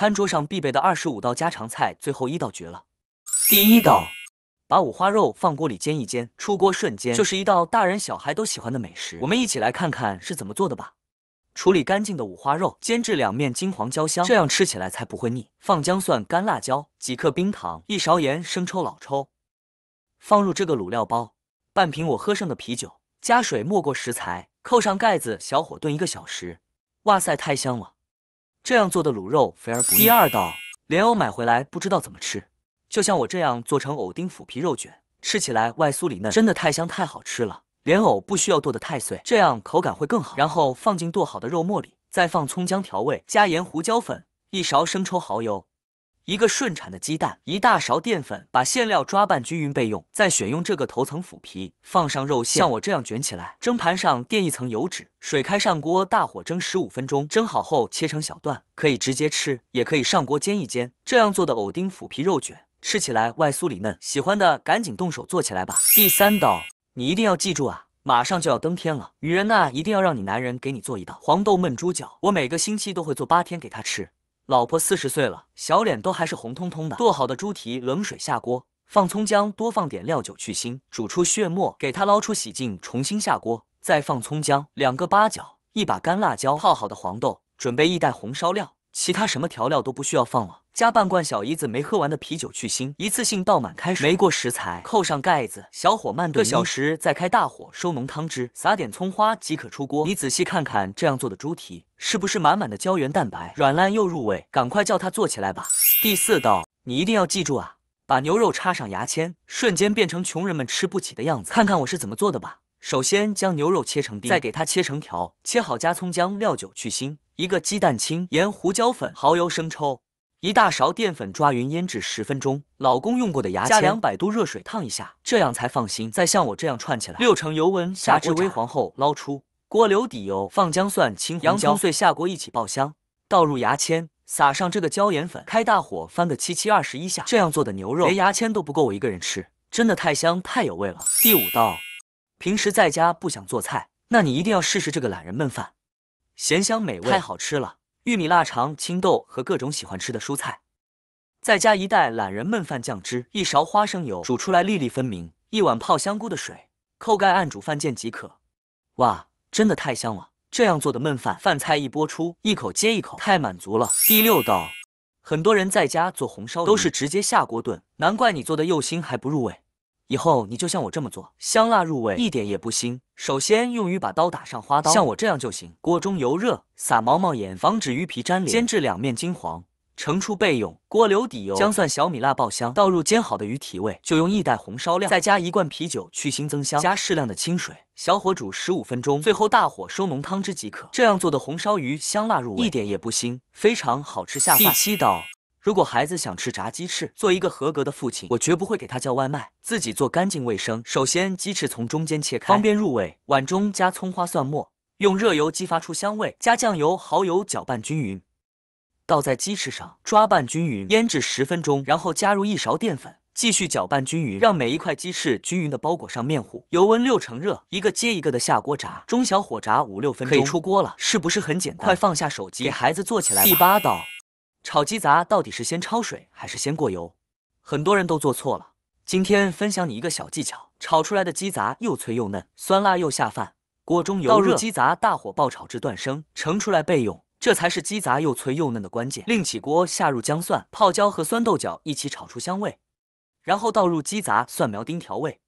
餐桌上必备的二十五道家常菜，最后一道绝了。第一道，把五花肉放锅里煎一煎，出锅瞬间就是一道大人小孩都喜欢的美食。我们一起来看看是怎么做的吧。处理干净的五花肉，煎至两面金黄焦香，这样吃起来才不会腻。放姜蒜、干辣椒、几克冰糖、一勺盐、生抽、老抽，放入这个卤料包，半瓶我喝剩的啤酒，加水没过食材，扣上盖子，小火炖一个小时。哇塞，太香了！这样做的卤肉肥而不腻。第二道莲藕买回来不知道怎么吃，就像我这样做成藕丁腐皮肉卷，吃起来外酥里嫩，真的太香太好吃了。莲藕不需要剁得太碎，这样口感会更好。然后放进剁好的肉末里，再放葱姜调味，加盐、胡椒粉一勺生抽、蚝油。一个顺产的鸡蛋，一大勺淀粉，把馅料抓拌均匀备用。再选用这个头层腐皮，放上肉馅，像我这样卷起来。蒸盘上垫一层油纸，水开上锅，大火蒸十五分钟。蒸好后切成小段，可以直接吃，也可以上锅煎一煎。这样做的藕丁腐皮肉卷，吃起来外酥里嫩。喜欢的赶紧动手做起来吧。第三道，你一定要记住啊，马上就要登天了，女人呐，一定要让你男人给你做一道黄豆焖猪脚，我每个星期都会做八天给他吃。老婆四十岁了，小脸都还是红彤彤的。剁好的猪蹄冷水下锅，放葱姜，多放点料酒去腥，煮出血沫，给它捞出洗净，重新下锅，再放葱姜、两个八角、一把干辣椒，泡好的黄豆，准备一袋红烧料。其他什么调料都不需要放了，加半罐小姨子没喝完的啤酒去腥，一次性倒满开水，没过食材，扣上盖子，小火慢炖个小时，再开大火收浓汤汁，撒点葱花即可出锅。你仔细看看这样做的猪蹄是不是满满的胶原蛋白，软烂又入味，赶快叫它做起来吧。第四道你一定要记住啊，把牛肉插上牙签，瞬间变成穷人们吃不起的样子。看看我是怎么做的吧，首先将牛肉切成丁，再给它切成条，切好加葱姜料酒去腥。一个鸡蛋清、盐、胡椒粉、蚝油、生抽，一大勺淀粉抓匀腌制十分钟。老公用过的牙签，加两百度热水烫一下，这样才放心。再像我这样串起来，六成油温炸至微黄后捞出。锅留底油，放姜蒜、青红椒、洋葱碎下锅一起爆香，倒入牙签，撒上这个椒盐粉，开大火翻个七七二十一下。这样做的牛肉连牙签都不够我一个人吃，真的太香太有味了。第五道，平时在家不想做菜，那你一定要试试这个懒人焖饭。咸香美味，太好吃了！玉米、腊肠、青豆和各种喜欢吃的蔬菜，再加一袋懒人焖饭酱汁，一勺花生油，煮出来粒粒分明。一碗泡香菇的水，扣盖按煮饭键即可。哇，真的太香了！这样做的焖饭，饭菜一播出，一口接一口，太满足了。第六道，很多人在家做红烧，都是直接下锅炖，难怪你做的又腥还不入味。以后你就像我这么做，香辣入味，一点也不腥。首先用鱼把刀打上花刀，像我这样就行。锅中油热，撒毛毛盐，防止鱼皮粘连，煎至两面金黄，盛出备用。锅留底油，姜蒜小米辣爆香，倒入煎好的鱼提味，就用一袋红烧料，再加一罐啤酒去腥增香，加适量的清水，小火煮十五分钟，最后大火收浓汤汁即可。这样做的红烧鱼香辣入味，一点也不腥，非常好吃下饭。第七道。如果孩子想吃炸鸡翅，做一个合格的父亲，我绝不会给他叫外卖，自己做干净卫生。首先，鸡翅从中间切开，方便入味。碗中加葱花、蒜末，用热油激发出香味，加酱油、蚝油，搅拌均匀，倒在鸡翅上，抓拌均匀，腌制十分钟，然后加入一勺淀粉，继续搅拌均匀，让每一块鸡翅均匀的包裹上面糊。油温六成热，一个接一个的下锅炸，中小火炸五六分钟，可以出锅了。是不是很简单？快放下手机，给孩子做起来第八道。炒鸡杂到底是先焯水还是先过油？很多人都做错了。今天分享你一个小技巧，炒出来的鸡杂又脆又嫩，酸辣又下饭。锅中油热，倒入鸡杂，大火爆炒至断生，盛出来备用。这才是鸡杂又脆又嫩的关键。另起锅，下入姜蒜、泡椒和酸豆角一起炒出香味，然后倒入鸡杂、蒜苗丁调味，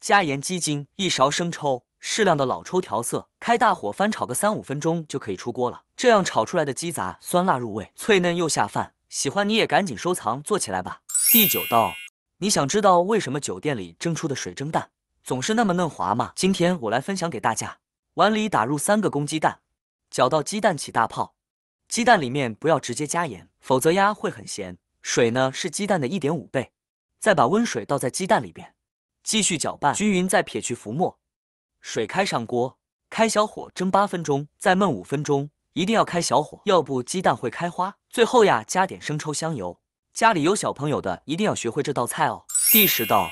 加盐、鸡精一勺生抽。适量的老抽调色，开大火翻炒个三五分钟就可以出锅了。这样炒出来的鸡杂酸辣入味，脆嫩又下饭。喜欢你也赶紧收藏做起来吧。第九道，你想知道为什么酒店里蒸出的水蒸蛋总是那么嫩滑吗？今天我来分享给大家。碗里打入三个公鸡蛋，搅到鸡蛋起大泡。鸡蛋里面不要直接加盐，否则鸭会很咸。水呢是鸡蛋的一点五倍，再把温水倒在鸡蛋里边，继续搅拌均匀，再撇去浮沫。水开上锅，开小火蒸八分钟，再焖五分钟。一定要开小火，要不鸡蛋会开花。最后呀，加点生抽、香油。家里有小朋友的，一定要学会这道菜哦。第十道，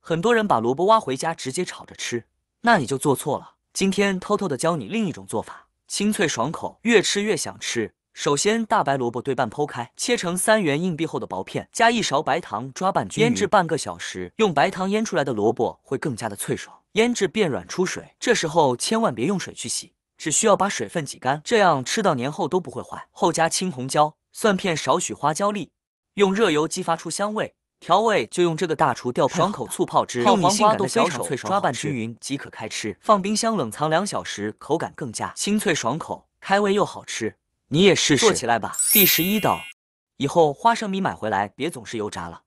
很多人把萝卜挖回家直接炒着吃，那你就做错了。今天偷偷的教你另一种做法，清脆爽口，越吃越想吃。首先，大白萝卜对半剖开，切成三元硬币厚的薄片，加一勺白糖抓拌，均匀，腌制半个小时。用白糖腌出来的萝卜会更加的脆爽。腌制变软出水，这时候千万别用水去洗，只需要把水分挤干，这样吃到年后都不会坏。后加青红椒、蒜片、少许花椒粒，用热油激发出香味。调味就用这个大厨调爽口醋泡汁，泡黄瓜都非常脆爽，抓拌均匀即可开吃。放冰箱冷藏两小时，口感更加清脆爽口，开胃又好吃。你也试试做起来吧。第十一道，以后花生米买回来别总是油炸了，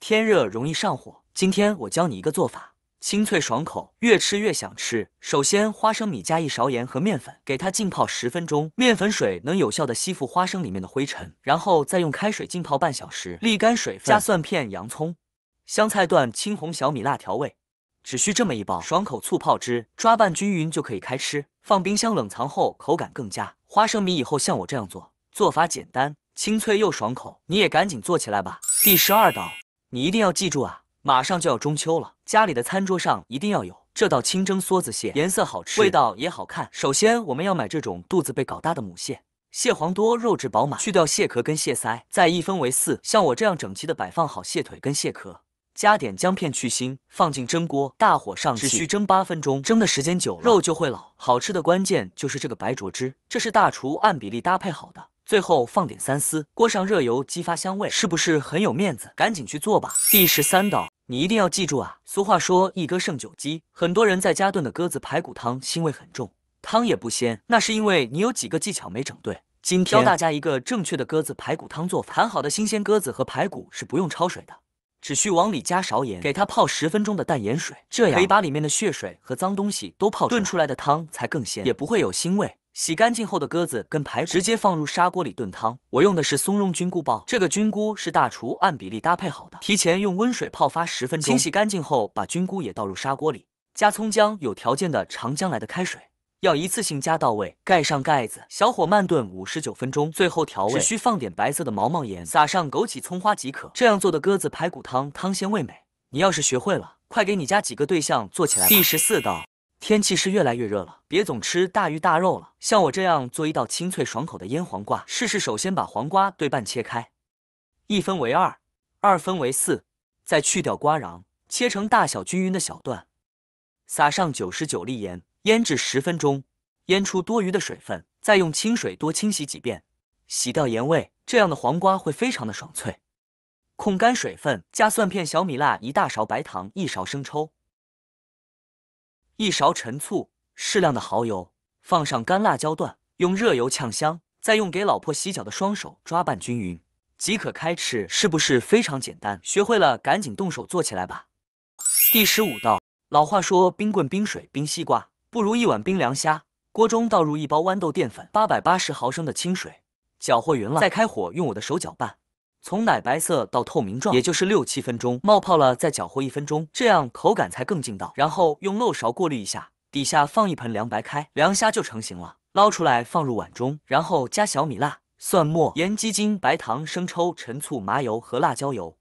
天热容易上火。今天我教你一个做法，清脆爽口，越吃越想吃。首先，花生米加一勺盐和面粉，给它浸泡十分钟，面粉水能有效的吸附花生里面的灰尘，然后再用开水浸泡半小时，沥干水分，加蒜片、洋葱、香菜段、青红小米辣调味，只需这么一包，爽口醋泡汁抓拌均匀就可以开吃，放冰箱冷藏后口感更佳。花生米以后像我这样做，做法简单，清脆又爽口，你也赶紧做起来吧。第十二道，你一定要记住啊！马上就要中秋了，家里的餐桌上一定要有这道清蒸梭子蟹，颜色好吃，味道也好看。首先，我们要买这种肚子被搞大的母蟹，蟹黄多，肉质饱满。去掉蟹壳跟蟹腮，再一分为四，像我这样整齐的摆放好蟹腿跟蟹壳。加点姜片去腥，放进蒸锅，大火上只需蒸八分钟。蒸的时间久了，肉就会老。好吃的关键就是这个白灼汁，这是大厨按比例搭配好的。最后放点三丝，锅上热油激发香味，是不是很有面子？赶紧去做吧！第十三道，你一定要记住啊！俗话说一鸽胜九鸡，很多人在家炖的鸽子排骨汤腥味很重，汤也不鲜，那是因为你有几个技巧没整对。今天教大家一个正确的鸽子排骨汤做法。盘好的新鲜鸽子和排骨是不用焯水的。只需往里加勺盐，给它泡十分钟的淡盐水，这样可以把里面的血水和脏东西都泡出来，炖出来的汤才更鲜，也不会有腥味。洗干净后的鸽子跟排骨直接放入砂锅里炖汤。我用的是松茸菌菇包，这个菌菇是大厨按比例搭配好的，提前用温水泡发十分钟，清洗干净后把菌菇也倒入砂锅里，加葱姜，有条件的尝将来的开水。要一次性加到位，盖上盖子，小火慢炖五十九分钟，最后调味，只需放点白色的毛毛盐，撒上枸杞、葱花即可。这样做的鸽子排骨汤，汤鲜味美。你要是学会了，快给你家几个对象做起来。第十四道，天气是越来越热了，别总吃大鱼大肉了，像我这样做一道清脆爽口的腌黄瓜，试试。首先把黄瓜对半切开，一分为二，二分为四，再去掉瓜瓤，切成大小均匀的小段，撒上九十九粒盐。腌制十分钟，腌出多余的水分，再用清水多清洗几遍，洗掉盐味，这样的黄瓜会非常的爽脆。控干水分，加蒜片、小米辣一大勺，白糖一勺，生抽一勺，陈醋适量的蚝油，放上干辣椒段，用热油呛香，再用给老婆洗脚的双手抓拌均匀，即可开吃。是不是非常简单？学会了赶紧动手做起来吧。第十五道，老话说冰棍冰水冰西瓜。不如一碗冰凉虾。锅中倒入一包豌豆淀粉，八百八十毫升的清水，搅和匀了，再开火，用我的手搅拌，从奶白色到透明状，也就是六七分钟，冒泡了再搅和一分钟，这样口感才更劲道。然后用漏勺过滤一下，底下放一盆凉白开，凉虾就成型了。捞出来放入碗中，然后加小米辣、蒜末、盐、鸡精、白糖、生抽、陈醋、麻油和辣椒油，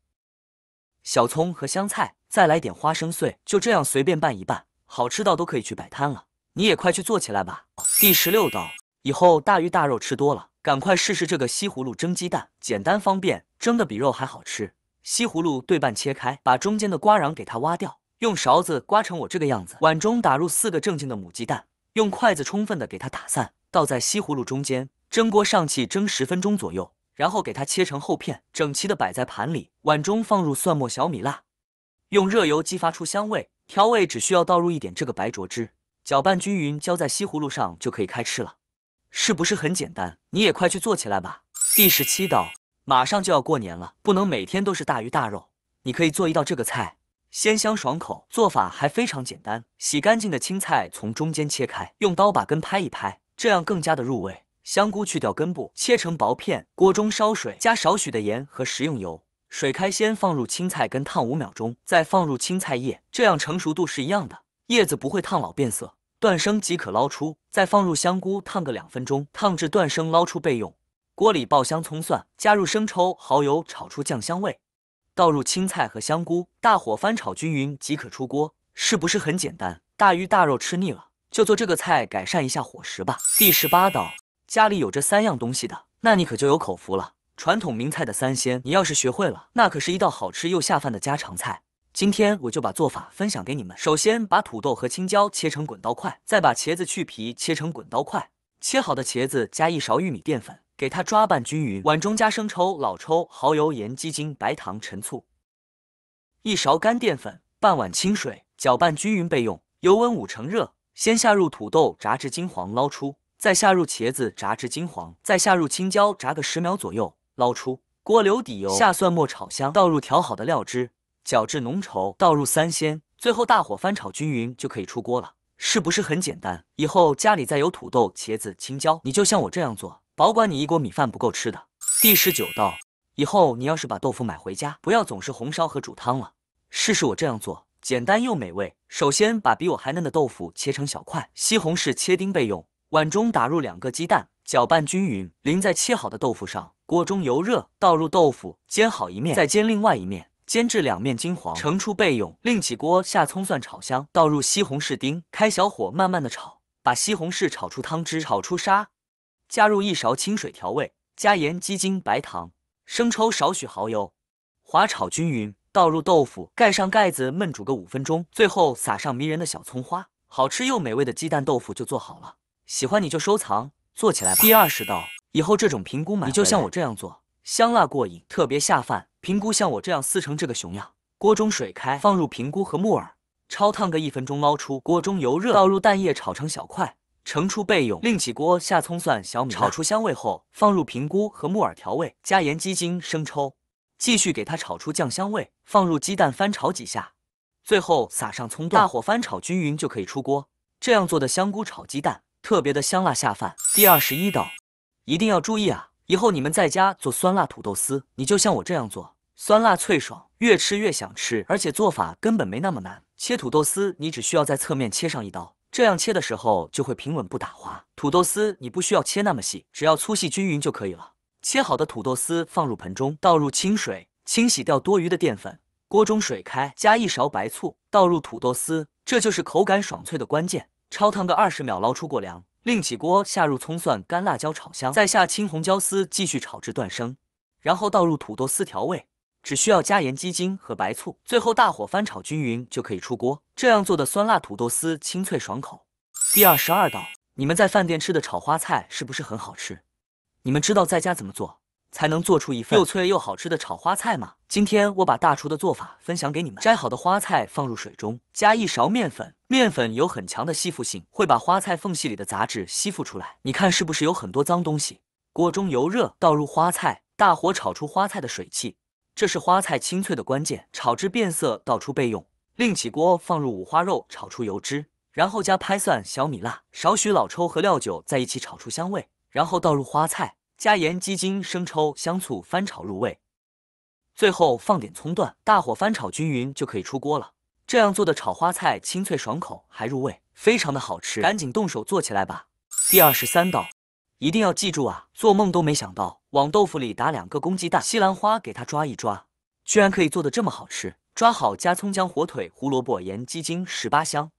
小葱和香菜，再来点花生碎，就这样随便拌一拌，好吃到都可以去摆摊了。你也快去做起来吧。第十六道，以后大鱼大肉吃多了，赶快试试这个西葫芦蒸鸡蛋，简单方便，蒸的比肉还好吃。西葫芦对半切开，把中间的瓜瓤给它挖掉，用勺子刮成我这个样子。碗中打入四个正经的母鸡蛋，用筷子充分的给它打散，倒在西葫芦中间。蒸锅上气蒸十分钟左右，然后给它切成厚片，整齐的摆在盘里。碗中放入蒜末、小米辣，用热油激发出香味。调味只需要倒入一点这个白灼汁。搅拌均匀，浇在西葫芦上就可以开吃了，是不是很简单？你也快去做起来吧。第十七道，马上就要过年了，不能每天都是大鱼大肉，你可以做一道这个菜，鲜香爽口，做法还非常简单。洗干净的青菜从中间切开，用刀把根拍一拍，这样更加的入味。香菇去掉根部，切成薄片。锅中烧水，加少许的盐和食用油，水开先放入青菜根烫五秒钟，再放入青菜叶，这样成熟度是一样的。叶子不会烫老变色，断生即可捞出，再放入香菇烫个两分钟，烫至断生捞出备用。锅里爆香葱蒜，加入生抽、蚝油炒出酱香味，倒入青菜和香菇，大火翻炒均匀即可出锅。是不是很简单？大鱼大肉吃腻了，就做这个菜改善一下伙食吧。第十八道，家里有这三样东西的，那你可就有口福了。传统名菜的三鲜，你要是学会了，那可是一道好吃又下饭的家常菜。今天我就把做法分享给你们。首先把土豆和青椒切成滚刀块，再把茄子去皮切成滚刀块。切好的茄子加一勺玉米淀粉，给它抓拌均匀。碗中加生抽、老抽、蚝油、盐、鸡精、白糖、陈醋，一勺干淀粉，半碗清水，搅拌均匀备用。油温五成热，先下入土豆炸至金黄，捞出。再下入茄子炸至金黄，再下入青椒炸个十秒左右，捞出。锅留底油，下蒜末炒香，倒入调好的料汁。搅至浓稠，倒入三鲜，最后大火翻炒均匀就可以出锅了，是不是很简单？以后家里再有土豆、茄子、青椒，你就像我这样做，保管你一锅米饭不够吃的。第十九道，以后你要是把豆腐买回家，不要总是红烧和煮汤了，试试我这样做，简单又美味。首先把比我还嫩的豆腐切成小块，西红柿切丁备用。碗中打入两个鸡蛋，搅拌均匀，淋在切好的豆腐上。锅中油热，倒入豆腐，煎好一面，再煎另外一面。煎至两面金黄，盛出备用。另起锅下葱蒜炒香，倒入西红柿丁，开小火慢慢的炒，把西红柿炒出汤汁，炒出沙，加入一勺清水调味，加盐、鸡精、白糖、生抽少许、蚝油，滑炒均匀，倒入豆腐，盖上盖子焖煮个五分钟，最后撒上迷人的小葱花，好吃又美味的鸡蛋豆腐就做好了。喜欢你就收藏，做起来吧。第二十道，以后这种评估买，你就像我这样做。香辣过瘾，特别下饭。平菇像我这样撕成这个熊样。锅中水开，放入平菇和木耳，焯烫个一分钟，捞出。锅中油热，倒入蛋液炒成小块，盛出备用。另起锅下葱蒜小米，炒出香味后，放入平菇和木耳，调味，加盐、鸡精、生抽，继续给它炒出酱香味。放入鸡蛋翻炒几下，最后撒上葱段，大火翻炒均匀就可以出锅。这样做的香菇炒鸡蛋特别的香辣下饭。第二十一道，一定要注意啊。以后你们在家做酸辣土豆丝，你就像我这样做，酸辣脆爽，越吃越想吃，而且做法根本没那么难。切土豆丝，你只需要在侧面切上一刀，这样切的时候就会平稳不打滑。土豆丝你不需要切那么细，只要粗细均匀就可以了。切好的土豆丝放入盆中，倒入清水清洗掉多余的淀粉。锅中水开，加一勺白醋，倒入土豆丝，这就是口感爽脆的关键。焯烫个二十秒，捞出过凉。另起锅，下入葱蒜、干辣椒炒香，再下青红椒丝，继续炒至断生，然后倒入土豆丝调味，只需要加盐、鸡精和白醋，最后大火翻炒均匀就可以出锅。这样做的酸辣土豆丝清脆爽口。第二十二道，你们在饭店吃的炒花菜是不是很好吃？你们知道在家怎么做？才能做出一份又脆又好吃的炒花菜吗？今天我把大厨的做法分享给你们。摘好的花菜放入水中，加一勺面粉，面粉有很强的吸附性，会把花菜缝隙里的杂质吸附出来。你看是不是有很多脏东西？锅中油热，倒入花菜，大火炒出花菜的水汽，这是花菜清脆的关键。炒至变色，倒出备用。另起锅，放入五花肉，炒出油脂，然后加拍蒜、小米辣、少许老抽和料酒在一起炒出香味，然后倒入花菜。加盐、鸡精、生抽、香醋，翻炒入味，最后放点葱段，大火翻炒均匀就可以出锅了。这样做的炒花菜清脆爽口，还入味，非常的好吃，赶紧动手做起来吧。第二十三道，一定要记住啊！做梦都没想到，往豆腐里打两个公鸡蛋，西兰花给它抓一抓，居然可以做的这么好吃。抓好，加葱姜、火腿、胡萝卜、盐、鸡精、十八香。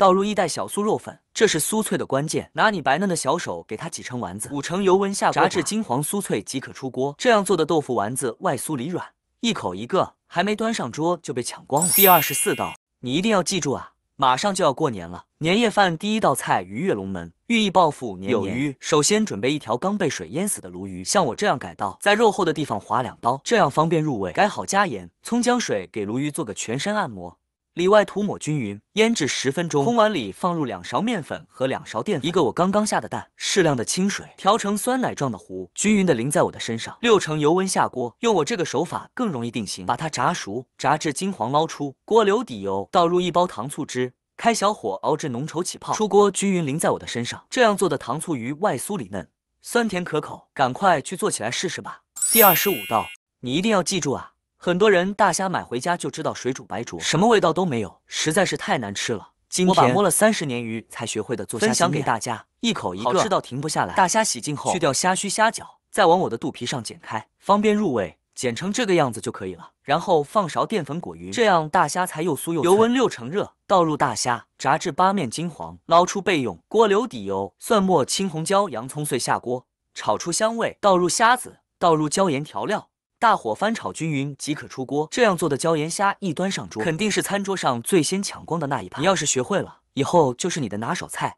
倒入一袋小酥肉粉，这是酥脆的关键。拿你白嫩的小手给它挤成丸子，五成油温下炸至金黄酥脆即可出锅。这样做的豆腐丸子外酥里软，一口一个，还没端上桌就被抢光了。第二十四道，你一定要记住啊！马上就要过年了，年夜饭第一道菜鱼跃龙门，寓意暴富年年有鱼。首先准备一条刚被水淹死的鲈鱼，像我这样改刀，在肉厚的地方划两刀，这样方便入味。改好加盐、葱姜水，给鲈鱼做个全身按摩。里外涂抹均匀，腌制十分钟。空碗里放入两勺面粉和两勺淀粉，一个我刚刚下的蛋，适量的清水，调成酸奶状的糊，均匀的淋在我的身上。六成油温下锅，用我这个手法更容易定型，把它炸熟，炸至金黄，捞出。锅留底油，倒入一包糖醋汁，开小火熬至浓稠起泡，出锅均匀淋在我的身上。这样做的糖醋鱼外酥里嫩，酸甜可口，赶快去做起来试试吧。第二十五道，你一定要记住啊！很多人大虾买回家就知道水煮白灼，什么味道都没有，实在是太难吃了。我把摸了三十年鱼才学会的做虾分享给大家，一口一个，好吃到停不下来。大虾洗净后去掉虾须虾脚，再往我的肚皮上剪开，方便入味，剪成这个样子就可以了。然后放勺淀粉裹匀，这样大虾才又酥又油温六成热，倒入大虾，炸至八面金黄，捞出备用。锅留底油，蒜末、青红椒、洋葱碎下锅，炒出香味，倒入虾子，倒入椒盐调料。大火翻炒均匀即可出锅。这样做的椒盐虾一端上桌，肯定是餐桌上最先抢光的那一盘。你要是学会了，以后就是你的拿手菜。